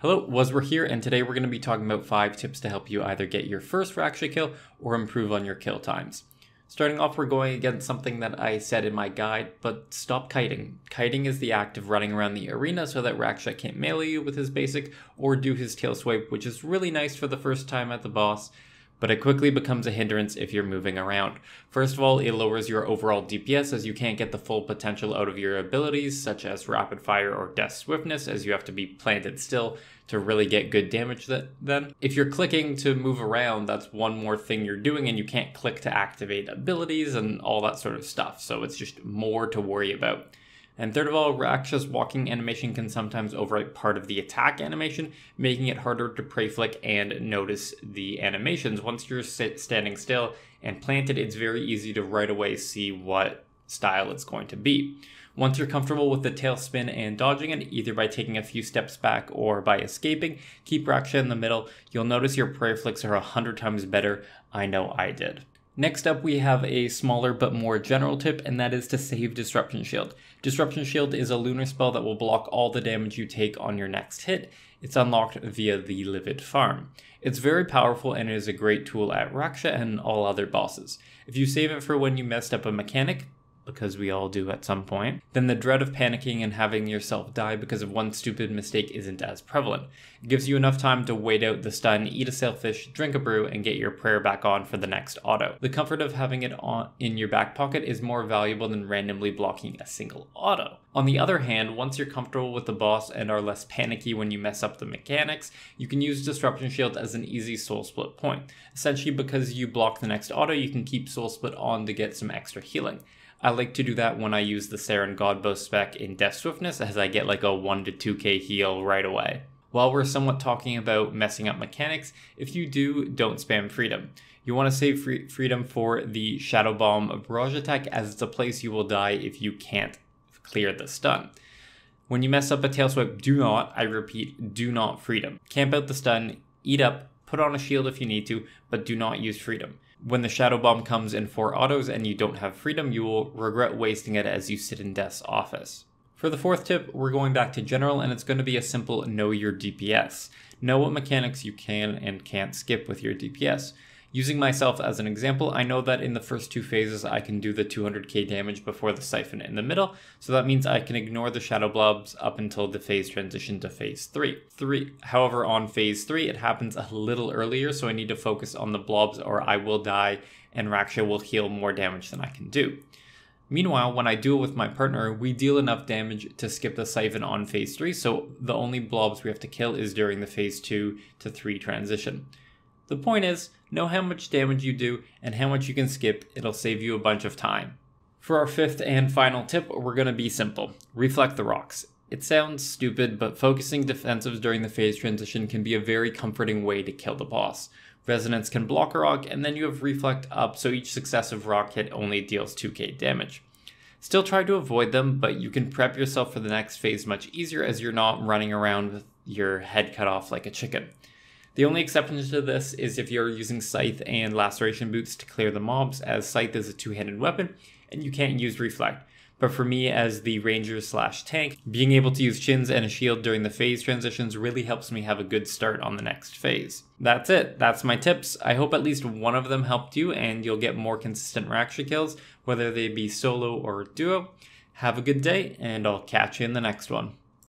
Hello, Waswer here, and today we're going to be talking about 5 tips to help you either get your first Raksha kill or improve on your kill times. Starting off, we're going against something that I said in my guide, but stop kiting. Kiting is the act of running around the arena so that Raksha can't melee you with his basic or do his tail swipe, which is really nice for the first time at the boss, but it quickly becomes a hindrance if you're moving around. First of all, it lowers your overall DPS as you can't get the full potential out of your abilities, such as rapid fire or death swiftness, as you have to be planted still to really get good damage that, then. If you're clicking to move around, that's one more thing you're doing, and you can't click to activate abilities and all that sort of stuff, so it's just more to worry about. And third of all, Raksha's walking animation can sometimes overwrite part of the attack animation, making it harder to pray flick and notice the animations. Once you're standing still and planted, it's very easy to right away see what style it's going to be. Once you're comfortable with the tailspin and dodging it, either by taking a few steps back or by escaping, keep Raksha in the middle. You'll notice your prayer flicks are 100 times better. I know I did. Next up, we have a smaller but more general tip, and that is to save Disruption Shield. Disruption Shield is a lunar spell that will block all the damage you take on your next hit. It's unlocked via the Livid Farm. It's very powerful and is a great tool at Raksha and all other bosses. If you save it for when you messed up a mechanic, because we all do at some point, then the dread of panicking and having yourself die because of one stupid mistake isn't as prevalent. It gives you enough time to wait out the stun, eat a sailfish, drink a brew, and get your prayer back on for the next auto. The comfort of having it on in your back pocket is more valuable than randomly blocking a single auto. On the other hand, once you're comfortable with the boss and are less panicky when you mess up the mechanics, you can use Disruption Shield as an easy soul split point. Essentially because you block the next auto, you can keep soul split on to get some extra healing. I like to do that when I use the Saren Godbow spec in Death Swiftness as I get like a 1 to 2k heal right away. While we're somewhat talking about messing up mechanics, if you do, don't spam freedom. You want to save free- freedom for the Shadow Bomb barrage attack as it's a place you will die if you can't clear the stun. When you mess up a tail swipe, do not, I repeat, do not freedom. Camp out the stun, eat up, put on a shield if you need to, but do not use freedom. When the Shadow Bomb comes in four autos and you don't have freedom, you will regret wasting it as you sit in Death's office. For the fourth tip, we're going back to general and it's going to be a simple know your DPS. Know what mechanics you can and can't skip with your DPS. Using myself as an example, I know that in the first two phases I can do the 200k damage before the Siphon in the middle, so that means I can ignore the Shadow Blobs up until the phase transition to phase 3. 3. However, on phase 3 it happens a little earlier, so I need to focus on the blobs or I will die and Raksha will heal more damage than I can do. Meanwhile, when I duel with my partner, we deal enough damage to skip the Siphon on phase 3, so the only blobs we have to kill is during the phase 2 to 3 transition. The point is, know how much damage you do and how much you can skip, it'll save you a bunch of time. For our fifth and final tip, we're going to be simple. Reflect the rocks. It sounds stupid, but focusing defensives during the phase transition can be a very comforting way to kill the boss. Resonance can block a rock, and then you have Reflect up, so each successive rock hit only deals 2k damage. Still try to avoid them, but you can prep yourself for the next phase much easier as you're not running around with your head cut off like a chicken. The only exception to this is if you're using Scythe and Laceration Boots to clear the mobs, as Scythe is a two-handed weapon and you can't use Reflect. But for me as the ranger slash tank, being able to use chins and a shield during the phase transitions really helps me have a good start on the next phase. That's it, that's my tips. I hope at least one of them helped you and you'll get more consistent Raksha kills, whether they be solo or duo. Have a good day and I'll catch you in the next one.